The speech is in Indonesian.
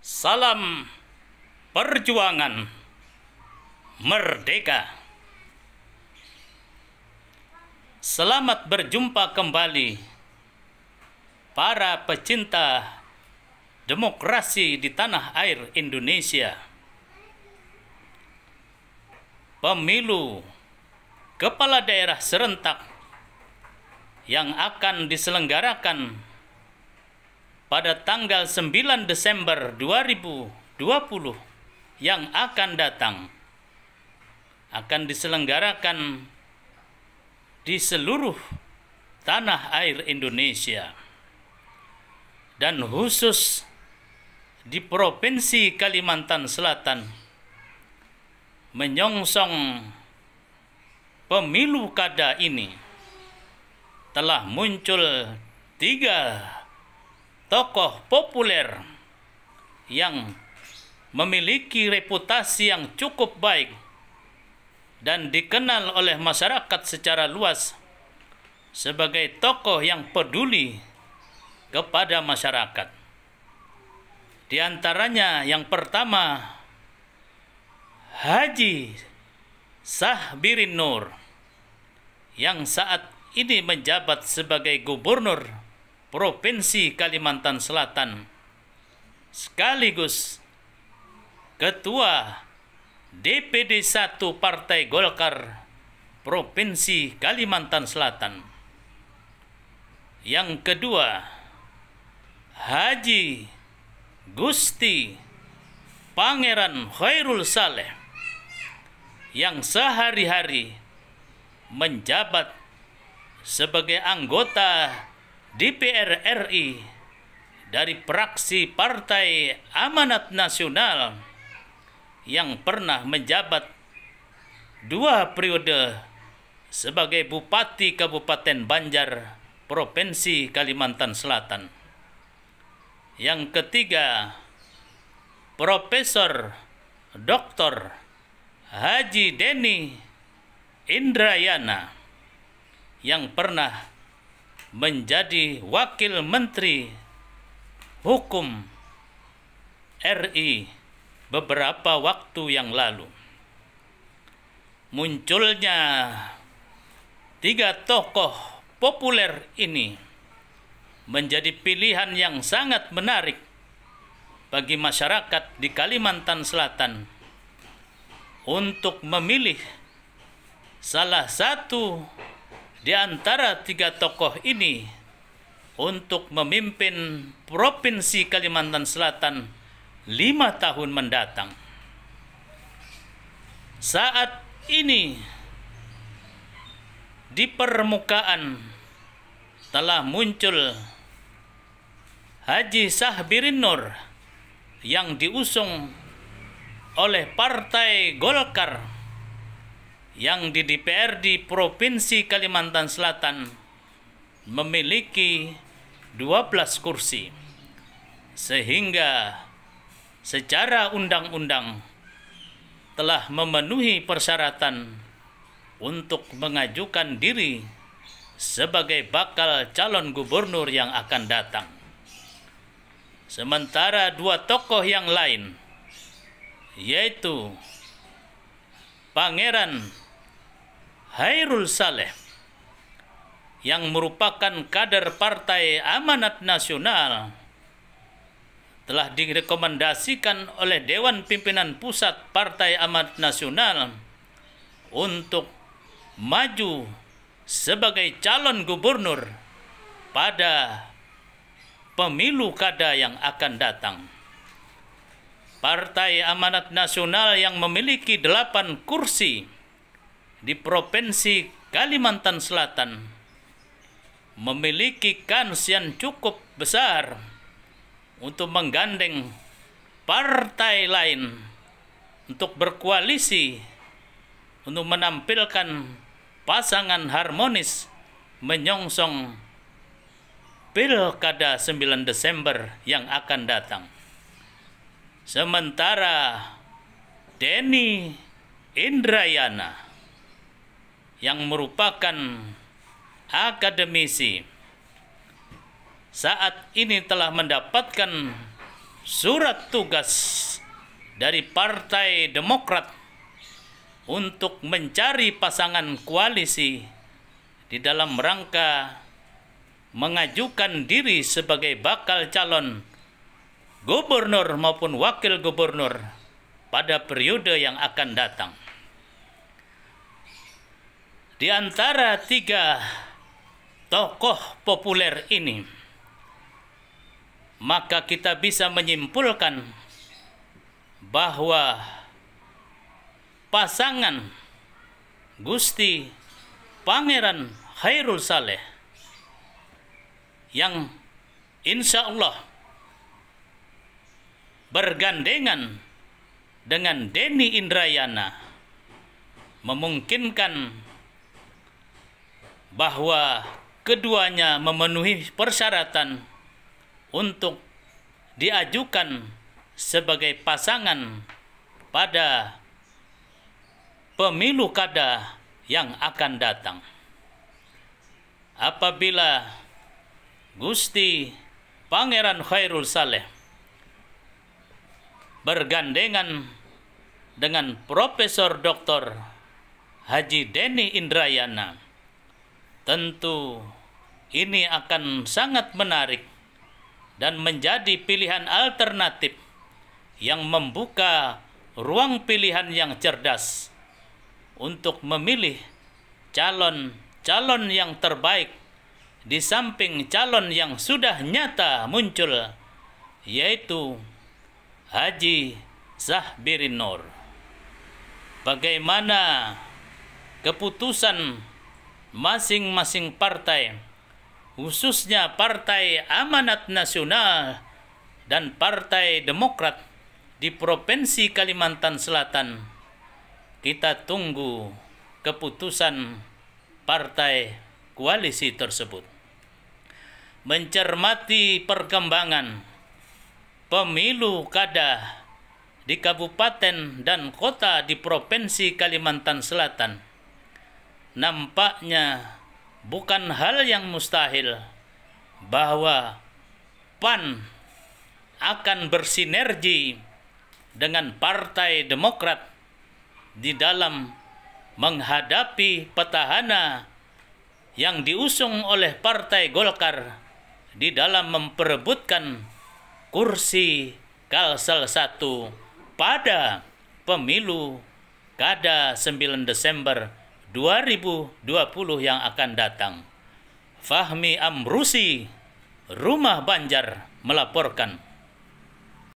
Salam perjuangan merdeka. Selamat berjumpa kembali para pecinta demokrasi di tanah air Indonesia. Pemilu kepala daerah serentak yang akan diselenggarakan pada tanggal 9 Desember 2020 yang akan datang akan diselenggarakan di seluruh tanah air Indonesia dan khusus di Provinsi Kalimantan Selatan menyongsong pemilu kada ini telah muncul tiga tokoh populer yang memiliki reputasi yang cukup baik dan dikenal oleh masyarakat secara luas sebagai tokoh yang peduli kepada masyarakat. Di antaranya yang pertama Haji Sahbirin Nur yang saat ini menjabat sebagai gubernur Provinsi Kalimantan Selatan sekaligus Ketua DPD 1 Partai Golkar Provinsi Kalimantan Selatan. Yang kedua, Haji Gusti Pangeran Khairul Saleh yang sehari-hari menjabat sebagai anggota DPR RI dari praksi Partai Amanat Nasional yang pernah menjabat dua periode sebagai Bupati Kabupaten Banjar, Provinsi Kalimantan Selatan. Yang ketiga, Profesor Dr. Haji Deni Indrayana yang pernah menjadi wakil menteri hukum RI beberapa waktu yang lalu. Munculnya tiga tokoh populer ini menjadi pilihan yang sangat menarik bagi masyarakat di Kalimantan Selatan untuk memilih salah satu di antara tiga tokoh ini untuk memimpin Provinsi Kalimantan Selatan lima tahun mendatang. Saat ini di permukaan telah muncul Haji Sahbirin Nur yang diusung oleh Partai Golkar yang di DPR di Provinsi Kalimantan Selatan memiliki 12 kursi sehingga secara undang-undang telah memenuhi persyaratan untuk mengajukan diri sebagai bakal calon gubernur yang akan datang. Sementara dua tokoh yang lain, yaitu Pangeran Hairul Saleh yang merupakan kader Partai Amanat Nasional telah direkomendasikan oleh Dewan Pimpinan Pusat Partai Amanat Nasional untuk maju sebagai calon gubernur pada pemilu kada yang akan datang. Partai Amanat Nasional yang memiliki delapan kursi di Provinsi Kalimantan Selatan memiliki kans yang cukup besar untuk menggandeng partai lain untuk berkoalisi untuk menampilkan pasangan harmonis menyongsong Pilkada 9 Desember yang akan datang. Sementara Denny Indrayana yang merupakan akademisi saat ini telah mendapatkan surat tugas dari Partai Demokrat untuk mencari pasangan koalisi di dalam rangka mengajukan diri sebagai bakal calon gubernur maupun wakil gubernur pada periode yang akan datang. Di antara tiga tokoh populer ini, maka kita bisa menyimpulkan bahwa pasangan Gusti Pangeran Khairul Saleh yang insya Allah bergandengan dengan Denny Indrayana memungkinkan bahwa keduanya memenuhi persyaratan untuk diajukan sebagai pasangan pada pemilu kada yang akan datang. Apabila Gusti Pangeran Khairul Saleh bergandengan dengan Profesor Dr. Haji Deni Indrayana Tentu ini akan sangat menarik dan menjadi pilihan alternatif yang membuka ruang pilihan yang cerdas untuk memilih calon-calon yang terbaik di samping calon yang sudah nyata muncul yaitu Haji Zahbirin Nur. Bagaimana keputusan masing-masing partai, khususnya Partai Amanat Nasional dan Partai Demokrat di Provinsi Kalimantan Selatan. Kita tunggu keputusan partai koalisi tersebut. Mencermati perkembangan pemilu kada di kabupaten dan kota di Provinsi Kalimantan Selatan nampaknya bukan hal yang mustahil bahwa PAN akan bersinergi dengan Partai Demokrat di dalam menghadapi petahana yang diusung oleh Partai Golkar di dalam memperebutkan kursi Kalsel 1 pada pemilu kada 9 Desember 2020 yang akan datang. Fahmi Amrusi, Rumah Banjar melaporkan.